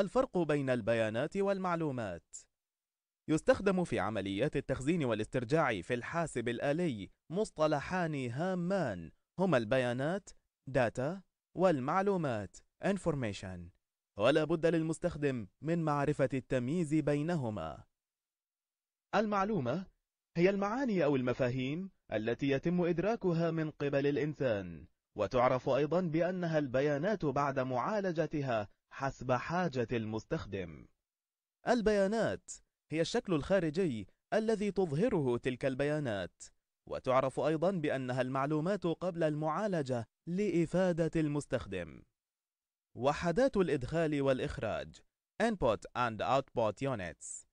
الفرق بين البيانات والمعلومات يستخدم في عمليات التخزين والاسترجاع في الحاسب الآلي مصطلحان هامان هما البيانات data والمعلومات information ولا بد للمستخدم من معرفة التمييز بينهما المعلومة هي المعاني أو المفاهيم التي يتم إدراكها من قبل الإنسان وتعرف أيضا بأنها البيانات بعد معالجتها حسب حاجة المستخدم البيانات هي الشكل الخارجي الذي تظهره تلك البيانات وتعرف أيضا بأنها المعلومات قبل المعالجة لإفادة المستخدم وحدات الإدخال والإخراج Input and Output Units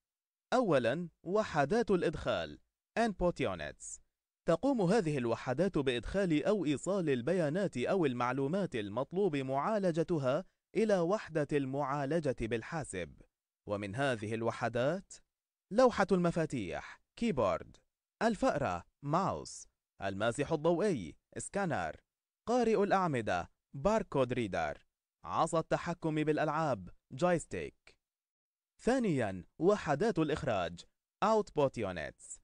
أولا وحدات الإدخال Input Units تقوم هذه الوحدات بإدخال أو إيصال البيانات أو المعلومات المطلوب معالجتها إلى وحدة المعالجة بالحاسب ومن هذه الوحدات لوحة المفاتيح كيبورد الفأرة ماوس الماسح الضوئي سكانر قارئ الأعمدة باركود ريدر عصا التحكم بالألعاب جايستيك ثانياً وحدات الإخراج Output Units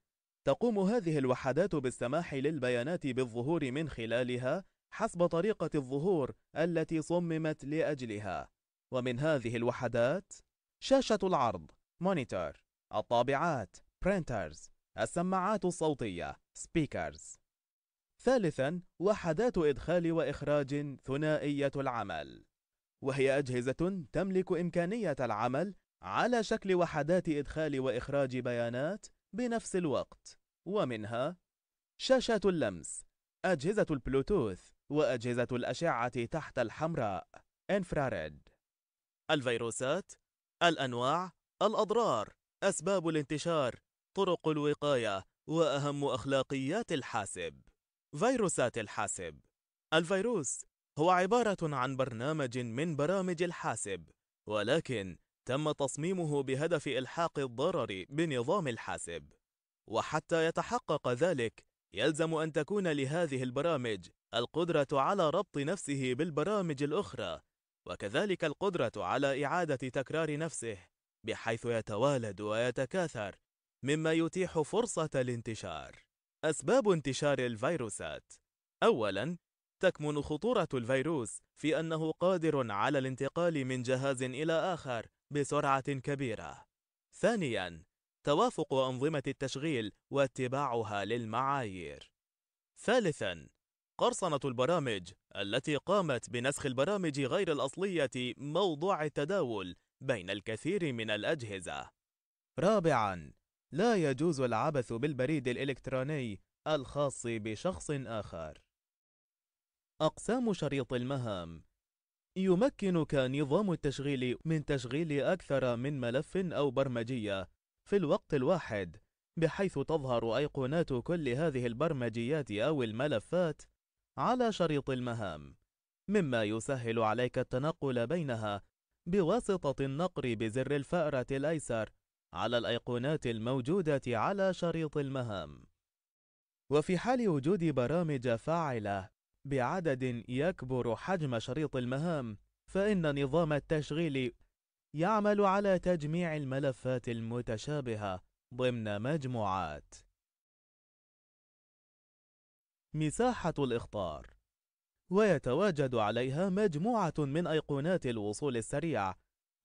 تقوم هذه الوحدات بالسماح للبيانات بالظهور من خلالها حسب طريقة الظهور التي صممت لأجلها ومن هذه الوحدات شاشة العرض مونيتور الطابعات برينترز السماعات الصوتية سبيكرز ثالثا وحدات إدخال وإخراج ثنائية العمل وهي أجهزة تملك إمكانية العمل على شكل وحدات إدخال وإخراج بيانات بنفس الوقت ومنها شاشات اللمس أجهزة البلوتوث وأجهزة الأشعة تحت الحمراء انفراريد الفيروسات الأنواع الأضرار أسباب الانتشار طرق الوقاية وأهم أخلاقيات الحاسب فيروسات الحاسب الفيروس هو عبارة عن برنامج من برامج الحاسب ولكن تم تصميمه بهدف إلحاق الضرر بنظام الحاسب وحتى يتحقق ذلك يلزم أن تكون لهذه البرامج القدرة على ربط نفسه بالبرامج الأخرى وكذلك القدرة على إعادة تكرار نفسه بحيث يتوالد ويتكاثر مما يتيح فرصة الانتشار أسباب انتشار الفيروسات أولاً تكمن خطورة الفيروس في أنه قادر على الانتقال من جهاز إلى آخر بسرعة كبيرة ثانياً توافق أنظمة التشغيل واتباعها للمعايير. ثالثاً، قرصنة البرامج التي قامت بنسخ البرامج غير الأصلية موضوع التداول بين الكثير من الأجهزة. رابعاً، لا يجوز العبث بالبريد الإلكتروني الخاص بشخص آخر. أقسام شريط المهام يمكنك نظام التشغيل من تشغيل أكثر من ملف أو برمجية في الوقت الواحد بحيث تظهر أيقونات كل هذه البرمجيات أو الملفات على شريط المهام مما يسهل عليك التنقل بينها بواسطة النقر بزر الفأرة الأيسر على الأيقونات الموجودة على شريط المهام وفي حال وجود برامج فاعلة بعدد يكبر حجم شريط المهام فإن نظام التشغيل يعمل على تجميع الملفات المتشابهة ضمن مجموعات. مساحة الإخطار ويتواجد عليها مجموعة من أيقونات الوصول السريع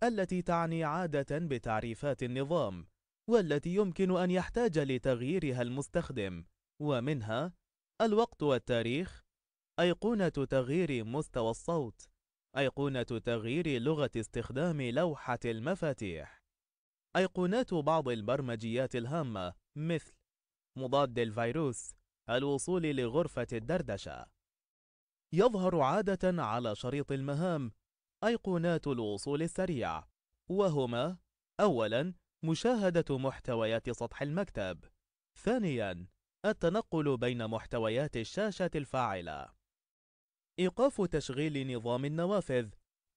التي تعني عادة بتعريفات النظام والتي يمكن أن يحتاج لتغييرها المستخدم ومنها الوقت والتاريخ أيقونة تغيير مستوى الصوت أيقونة تغيير لغة استخدام لوحة المفاتيح أيقونات بعض البرمجيات الهامة مثل مضاد الفيروس الوصول لغرفة الدردشة يظهر عادة على شريط المهام أيقونات الوصول السريع وهما أولاً مشاهدة محتويات سطح المكتب ثانياً التنقل بين محتويات الشاشة الفاعلة إيقاف تشغيل نظام النوافذ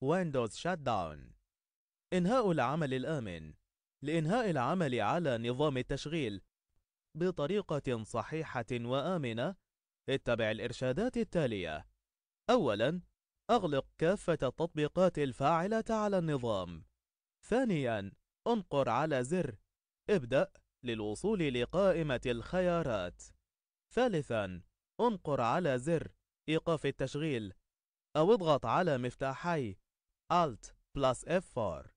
Windows Shutdown إنهاء العمل الآمن لإنهاء العمل على نظام التشغيل بطريقة صحيحة وآمنة اتبع الإرشادات التالية أولاً أغلق كافة التطبيقات الفاعلة على النظام ثانياً انقر على زر ابدأ للوصول لقائمة الخيارات ثالثاً انقر على زر إيقاف التشغيل أو اضغط على مفتاحي Alt plus F4